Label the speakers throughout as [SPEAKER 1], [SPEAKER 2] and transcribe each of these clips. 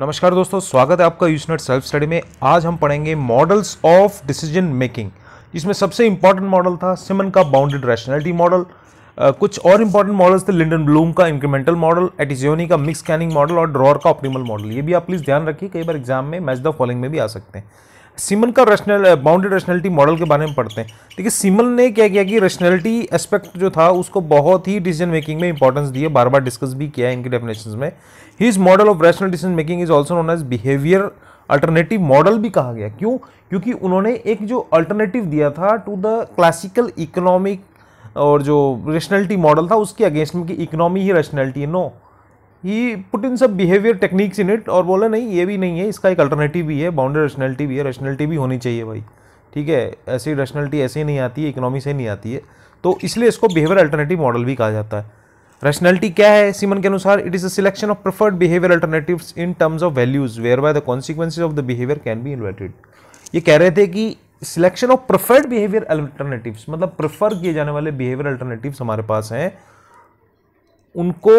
[SPEAKER 1] नमस्कार दोस्तों स्वागत है आपका यूसनेट सेल्फ स्टडी में आज हम पढ़ेंगे मॉडल्स ऑफ डिसीजन मेकिंग इसमें सबसे इंपॉर्टेंट मॉडल था सिमन का बाउंडेड रैशनलिटी मॉडल कुछ और इंपॉर्टेंट मॉडल्स थे लिंडन ब्लूम का इंक्रीमेंटल मॉडल एटिजियोनी का मिक्स स्कैनिंग मॉडल और ड्रॉर का ऑप्टिमल मॉडल ये भी आप प्लीज़ ध्यान रखिए कई बार एग्जाम में मैच द फॉलोइंग में भी आ सकते हैं सिमन का रेशनल बाउंड्री रेशनलिटी मॉडल के बारे में पढ़ते हैं देखिए सिमन ने क्या किया कि रेशनलिटी एस्पेक्ट जो था उसको बहुत ही डिसीजन मेकिंग में इंपॉर्टेंस दिए बार बार डिस्कस भी किया है इनके डेफिनेशन में his model of rational decision making is also known as behaviour alternative model भी कहा गया क्यों क्योंकि उन्होंने एक जो अल्टरनेटिव दिया था टू द क्लासिकल इकोनॉमिक और जो रेशनलिटी मॉडल था उसके अगेंस्ट में कि इकोनॉमी ही रेशनलिटी है no no. He put in सब बिहेवियर टेक्निक्स इन इट और बोला नहीं ये भी नहीं है इसका एक अल्टरनेटिव भी है बाउंड्री रेशनलिटी भी है रेशनलिटी भी होनी चाहिए भाई ठीक है ऐसी रेशनलिटी ऐसे ही नहीं आती है इकोनॉमी से नहीं आती है तो इसलिए इसको बिहेवियर अल्टरनेटिव मॉडल भी कहा जाता है रेशनैलिटी क्या है सीमन के अनुसार it is a selection of preferred behaviour alternative in terms of values whereby the consequences of the behaviour can be inverted ये कह रहे थे कि selection of preferred behaviour alternative मतलब प्रेफर किए जाने वाले बिहेवियर अल्टरनेटिव हमारे पास हैं उनको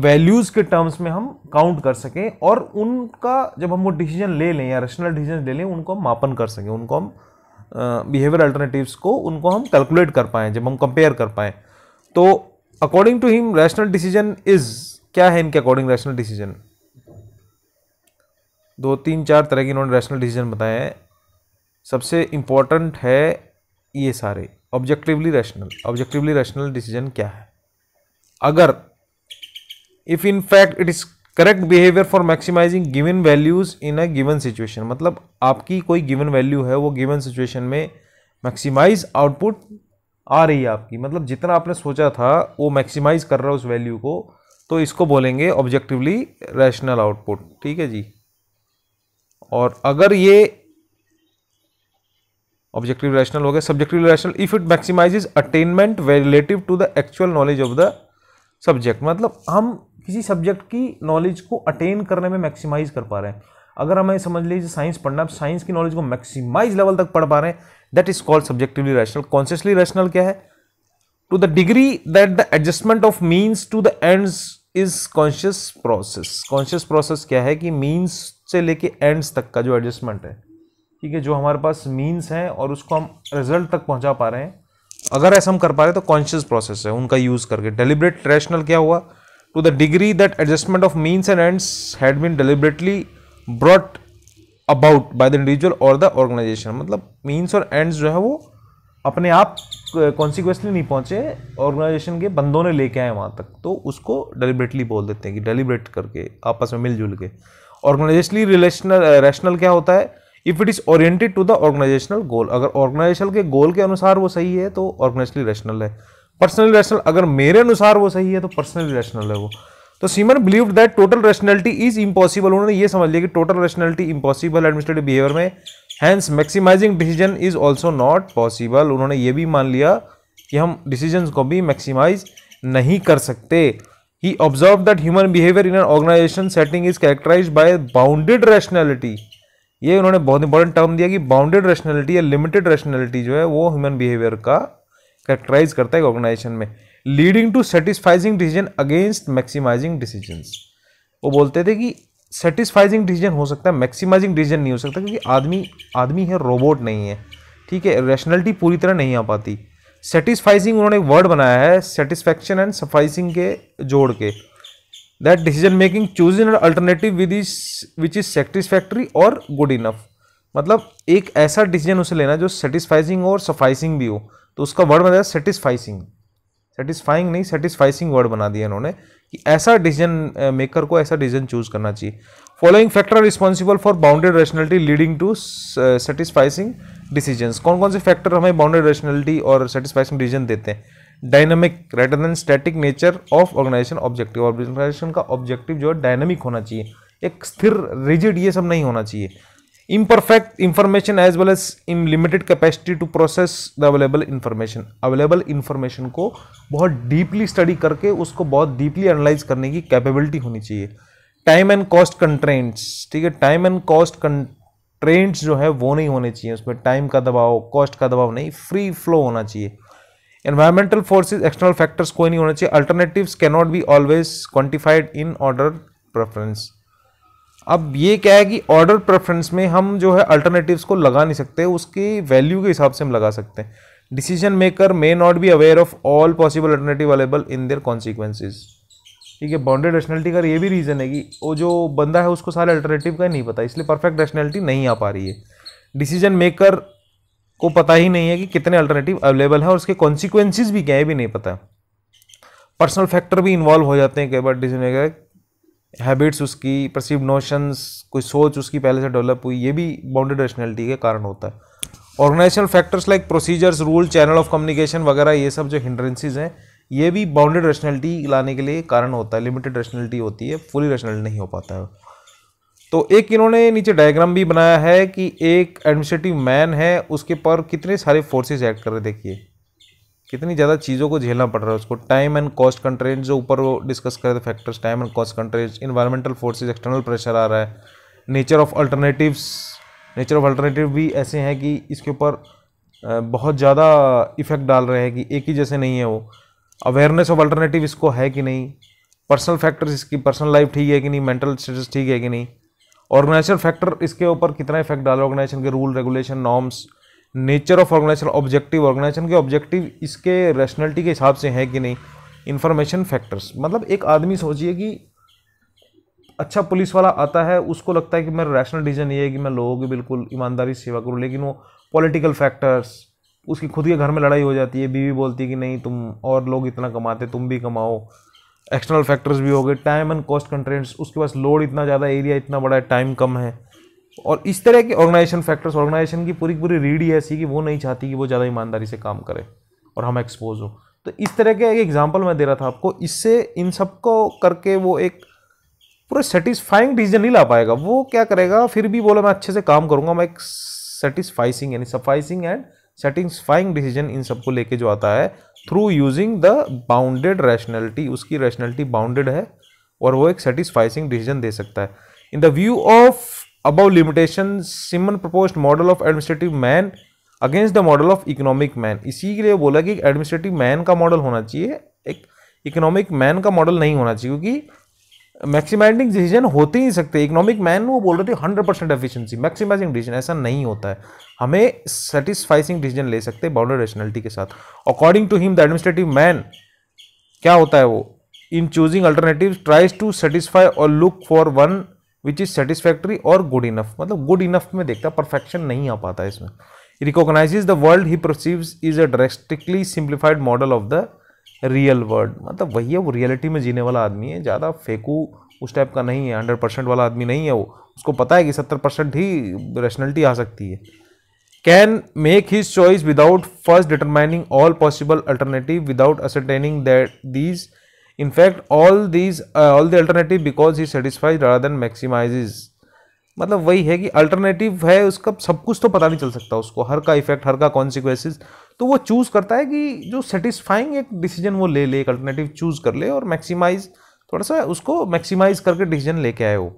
[SPEAKER 1] वैल्यूज़ के टर्म्स में हम काउंट कर सकें और उनका जब हम वो डिसीजन ले लें या रेशनल डिसीजन ले लें उनको हम मापन कर सकें उनको हम बिहेवियर अल्टरनेटिव्स को उनको हम कैलकुलेट कर पाएँ जब हम कंपेयर कर पाएँ तो according to him rational decision is क्या है इनके अकॉर्डिंग रैशनल डिसीजन दो तीन चार तरह के इन्होंने रैशनल डिसीजन बताए हैं सबसे इम्पॉर्टेंट है ये सारे objectively rational objectively rational decision क्या है अगर if in fact it is correct behaviour for maximising given values in a given situation मतलब आपकी कोई गिवन वैल्यू है वो गिवन सिचुएशन में मैक्सिमाइज आउटपुट आ रही है आपकी मतलब जितना आपने सोचा था वो मैक्सिमाइज कर रहा है उस वैल्यू को तो इसको बोलेंगे ऑब्जेक्टिवली रैशनल आउटपुट ठीक है जी और अगर ये ऑब्जेक्टिव रैशनल हो गया subjective rational if it maximises attainment relative to the actual knowledge of the subject मतलब हम किसी सब्जेक्ट की नॉलेज को अटेन करने में मैक्सिमाइज कर पा रहे हैं अगर हमें समझ लीजिए साइंस पढ़ना है साइंस की नॉलेज को मैक्सिमाइज लेवल तक पढ़ पा रहे हैं that is called subjectively rational consciously rational क्या है to the degree that the adjustment of means to the ends is conscious process conscious process क्या है कि मीन्स से लेके एंड्स तक का जो एडजस्टमेंट है ठीक है जो हमारे पास मीन्स हैं और उसको हम रिजल्ट तक पहुंचा पा रहे हैं अगर ऐसा हम कर पा रहे हैं तो कॉन्शियस प्रोसेस है उनका यूज़ करके डेलिब्रेट रैशनल क्या हुआ to the degree that adjustment of means and ends had been deliberately brought about by the individual और द ऑर्गेनाइजेशन मतलब मीन्स और एंड्स जो है वो अपने आप कॉन्सिक्वेंसली नहीं पहुंचे ऑर्गेनाइजेशन के बंदों ने लेके आए वहाँ तक तो उसको डेलिब्रेटली बोल देते हैं कि डेलिब्रेट करके आपस में मिलजुल के ऑर्गेनाइजेशनली रिलेशनल रैशनल क्या होता है if it is oriented to the organisational goal अगर ऑर्गेनाइजेशन के गोल के अनुसार वो सही है तो ऑर्गेनाइजेशनली रैशनल है पर्सनल रैशनल अगर मेरे अनुसार वो सही है तो पर्सनल रैशनल है वो तो Simon believe that total rationality is impossible उन्होंने ये समझ लिया कि total rationality impossible administrative behaviour में hence maximising decision is also not possible उन्होंने ये भी मान लिया कि हम डिसीजन को भी मैक्सिमाइज नहीं कर सकते he observe that human behaviour in an organisation setting is characterise by bounded rationality ये उन्होंने बहुत इंपॉर्टेंट टर्म दिया कि बाउंडेड रैशनैलिटी या लिमिटेड रैशनैलिटी जो है वो ह्यूमन बिहेवियर का करेक्टराइज करता है ऑर्गेनाइजेशन में leading to satisficing decision against maximising decision वो बोलते थे कि सेटिस्फाइजिंग डिसीजन हो सकता है मैक्सिमाइजिंग डिसीजन नहीं हो सकता क्योंकि आदमी आदमी है रोबोट नहीं है ठीक है रैशनलिटी पूरी तरह नहीं आ पाती सेटिस्फाइजिंग उन्होंने एक वर्ड बनाया है सेटिस्फैक्शन एंड सफाइसिंग के जोड़ के that decision making choose in alternative with is which is satisfactory और गुड इनफ मतलब एक ऐसा डिसीजन उसे लेना जो सेटिस्फाइजिंग और सफाइसिंग भी हो तो उसका वर्ड दिया सेटिस्फाइसिंग सेटिस्फाइंग नहीं सेटिस्फाइसिंग वर्ड बना दिया इन्होंने कि ऐसा डिसीजन मेकर को ऐसा डिसीजन चूज करना चाहिए following factor are responsible for bounded rationality leading to satisficing decision कौन कौन से फैक्टर हमें बाउंडेड रेशनलिटी और सेटिस्फाइसिंग डिसीजन देते हैं dynamic rather than static nature of organisation objective organisation का ऑब्जेक्टिव जो है डायनेमिक होना चाहिए एक स्थिर रिजिड ये सब नहीं होना चाहिए imperfect information as well as in limited capacity to process the available information available information को बहुत deeply study करके उसको बहुत deeply analyze करने की capability होनी चाहिए time and cost constraints ठीक है time and cost constraints जो है वो नहीं होने चाहिए उसमें time का दबाव cost का दबाव नहीं free flow होना चाहिए environmental forces external factors कोई नहीं होना चाहिए alternatives cannot be always quantified in order preference अब ये क्या है कि ऑर्डर प्रेफरेंस में हम जो है अल्टरनेटिव्स को लगा नहीं सकते उसकी वैल्यू के हिसाब से हम लगा सकते हैं decision maker may not be aware of all possible alternative available in their consequences ठीक है बाउंडेड रैशनैलिटी का ये भी रीज़न है कि वो जो बंदा है उसको सारे अल्टरनेटिव का नहीं पता इसलिए परफेक्ट रेशनैलिटी नहीं आ पा रही है डिसीजन मेकर को पता ही नहीं है कि कितने अल्टरनेटिव अवेलेबल है और उसके कॉन्सिक्वेंसेज भी क्या है भी नहीं पता पर्सनल फैक्टर भी इन्वॉल्व हो जाते हैं कई बार डिसीजन मेकर हैबिट्स उसकी परसीव नोशंस कोई सोच उसकी पहले से डेवलप हुई ये भी बाउंडेड रेशनैलिटी के कारण होता है organisational factors like procedures rule channel of communication वगैरह ये सब जो हिंड्रेंसीज हैं ये भी बाउंडेड रेशनैलिटी लाने के लिए कारण होता है लिमिटेड रेशनैलिटी होती है फुली रेशनल नहीं हो पाता है तो एक इन्होंने नीचे डायग्राम भी बनाया है कि एक एडमिनिस्ट्रेटिव मैन है उसके पर कितने सारे फोर्सेज एक्ट कर रहे देखिए कितनी ज़्यादा चीज़ों को झेलना पड़ रहा है उसको टाइम एंड कॉस्ट कंट्रेंट जो ऊपर वो डिस्कस कर रहे थे factors time and cost constraint environmental forces external pressure आ रहा है nature of alternatives nature of alternative भी ऐसे हैं कि इसके ऊपर बहुत ज़्यादा इफेक्ट डाल रहे हैं कि एक ही जैसे नहीं है वो अवेयरनेस ऑफ अल्टरनेटिव इसको है कि नहीं पर्सनल फैक्टर्स इसकी पर्सनल लाइफ ठीक है कि नहीं मेंटल स्टेटस ठीक है कि नहीं ऑर्गेनाइजेशन फैक्टर इसके ऊपर कितना इफेक्ट डाल रहा है ऑर्गेनाइजेशन के rule regulation norms nature of organisation objective organisation के ऑब्जेक्टिव इसके रैशनलिटी के हिसाब से है कि नहीं इन्फॉर्मेशन फैक्टर्स मतलब एक आदमी सोचिए कि अच्छा पुलिस वाला आता है उसको लगता है कि मेरा रैशनल डिसीजन ये है कि मैं लोगों की बिल्कुल ईमानदारी सेवा करूँ लेकिन वो पॉलिटिकल फैक्टर्स उसकी खुद के घर में लड़ाई हो जाती है बीवी बोलती है कि नहीं तुम और लोग इतना कमाते तुम भी कमाओ एक्सटर्नल फैक्टर्स भी हो गए टाइम एंड कॉस्ट कंट्रेंट्स उसके पास लोड इतना ज़्यादा एरिया इतना बड़ा है टाइम कम है और इस तरह के ऑर्गेनाइजेशन फैक्टर्स ऑर्गेनाइजेशन की पूरी पूरी रीड ही ऐसी कि वो नहीं चाहती कि वो ज़्यादा ईमानदारी से काम करे और हम एक्सपोज हो तो इस तरह के एक एग्जाम्पल मैं दे रहा था आपको इससे इन सबको करके वो एक पूरा सेटिस्फाइंग डिसीजन नहीं ला पाएगा वो क्या करेगा फिर भी बोला मैं अच्छे से काम करूँगा मैं एक सेटिस्फाइसिंग यानी सफाइसिंग एंड सेटिस्फाइंग डिसीजन इन सबको लेके जो आता है through using the bounded rationality उसकी रैशनैलिटी बाउंडेड है और वो एक सेटिस्फाइसिंग डिसीजन दे सकता है in the view of above limitation Simon propose model of administrative man against the model of economic man इसी के लिए बोला कि एडमिनिस्ट्रेटिव मैन का मॉडल होना चाहिए एक इकोनॉमिक मैन का मॉडल नहीं होना चाहिए क्योंकि मैक्सिमाइजिंग डिसीजन होते ही सकते इकोनॉमिक मैन वो बोल रहे थे hundred percent efficiency maximising decision ऐसा नहीं होता है हमें सेटिस्फाइसिंग डिसीजन ले सकते हैं बाउंड्री रेशनलिटी के साथ according to him the administrative man क्या होता है वो in choosing alternative tries to satisfy और look for one which is satisfactory और गुड इनफ मतलब गुड इनफ में देखता परफेक्शन नहीं आ पाता इसमें recognise the world he perceives is a drastically simplified model of the real world मतलब वही है वो रियलिटी में जीने वाला आदमी है ज़्यादा फेकू उस टाइप का नहीं है हंड्रेड परसेंट वाला आदमी नहीं है वो उसको पता है कि सत्तर परसेंट ही रेशनलिटी आ सकती है can make his choice without first determining all possible alternative without ascertaining that these in fact all these uh, all the alternative because he satisfies rather than maximizes मतलब वही है कि अल्टरनेटिव है उसका सब कुछ तो पता नहीं चल सकता उसको हर का इफेक्ट हर का कॉन्सिक्वेंसेस तो वो चूज़ करता है कि जो सेटिस्फाइंग एक डिसीजन वो ले ले एक अल्टरनेटिव चूज़ कर ले और मैक्सिमाइज थोड़ा सा उसको मैक्सिमाइज करके डिसीजन लेके आए वो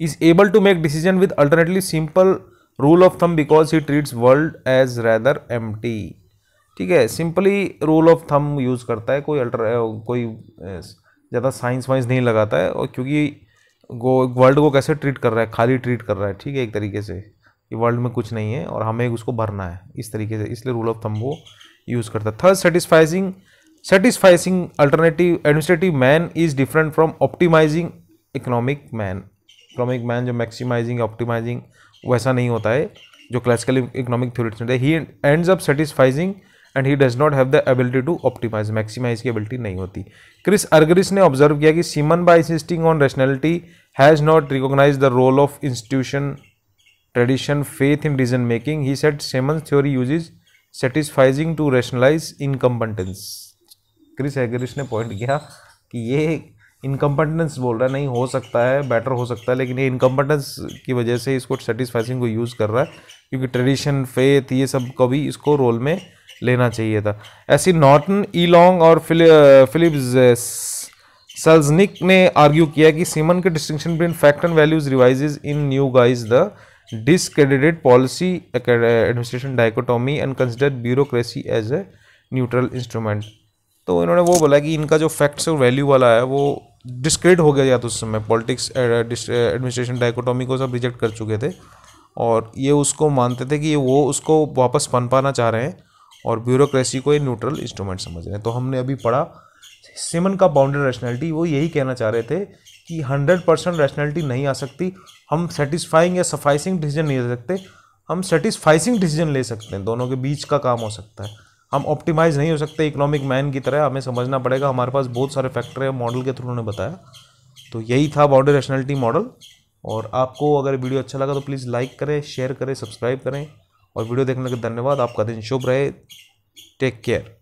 [SPEAKER 1] is able to make decision with alternately simple rule of thumb because he treats world as rather empty ठीक है simply rule of thumb use करता है कोई अल्ट्रा कोई ज़्यादा साइंस वाइंस नहीं लगाता है और क्योंकि गो वर्ल्ड को कैसे ट्रीट कर रहा है खाली ट्रीट कर रहा है ठीक है एक तरीके से कि वर्ल्ड में कुछ नहीं है और हमें उसको भरना है इस तरीके से इसलिए रूल ऑफ थम वो यूज़ करता है third satisficing satisficing alternative administrative man is different from optimising economic man economic man जो मैक्सिमाइजिंग ऑप्टिमाइजिंग वैसा नहीं होता है जो classical economic theory he ends up satisficing and he does not have the ability to optimise maximise की ability नहीं होती Chris Argyris ने ऑब्जर्व किया कि Simon by insisting on rationality has not recognise the role of institution faith in in making he set Simon theory use is satisficing to rationalise incompetence Chris Argyris ने point किया कि ये इनकम्पटेंस बोल रहा है नहीं हो सकता है बेटर हो सकता है लेकिन ये इनकम्पटेंस की वजह से इसको सेटिस्फाइजिंग को यूज़ कर रहा है क्योंकि ट्रेडिशन फेथ ये सब कभी इसको रोल में लेना चाहिए था ऐसी नॉर्टन ईलोंग और फिलिप सल्जनिक ने आर्ग्यू किया कि सीमन के distinction between fact and values revise in new guise the discredited policy administration dichotomy and consider bureaucracy as a neutral instrument तो इन्होंने वो बोला कि इनका जो फैक्ट्स और वैल्यू वाला है वो डिस्क्रेड हो गया या तो उस समय पॉलिटिक्स एडमिनिस्ट्रेशन डाइकोटॉमी को सब रिजेक्ट कर चुके थे और ये उसको मानते थे कि वो उसको वापस पाना चाह रहे हैं और ब्यूरोक्रेसी को ये न्यूट्रल इंस्ट्रूमेंट समझ रहे हैं तो हमने अभी पढ़ा सिमन का बाउंड्री रैशनैलिटी वो यही कहना चाह रहे थे कि हंड्रेड परसेंट रैशनैलिटी नहीं आ सकती हम सेटिस्फाइंग या सफाइसिंग डिसीजन नहीं ले सकते हम सेटिस्फाइसिंग डिसीजन ले सकते हैं दोनों के बीच का काम हो सकता है हम ऑप्टिमाइज नहीं हो सकते इकोनॉमिक मैन की तरह हमें समझना पड़ेगा हमारे पास बहुत सारे फैक्टर हैं मॉडल के थ्रू उन्होंने बताया तो यही था बाउंड्री रैशनैलिटी मॉडल और आपको अगर वीडियो अच्छा लगा तो प्लीज़ लाइक करें शेयर करें सब्सक्राइब करें और वीडियो देखने के धन्यवाद आपका दिन शुभ रहे टेक केयर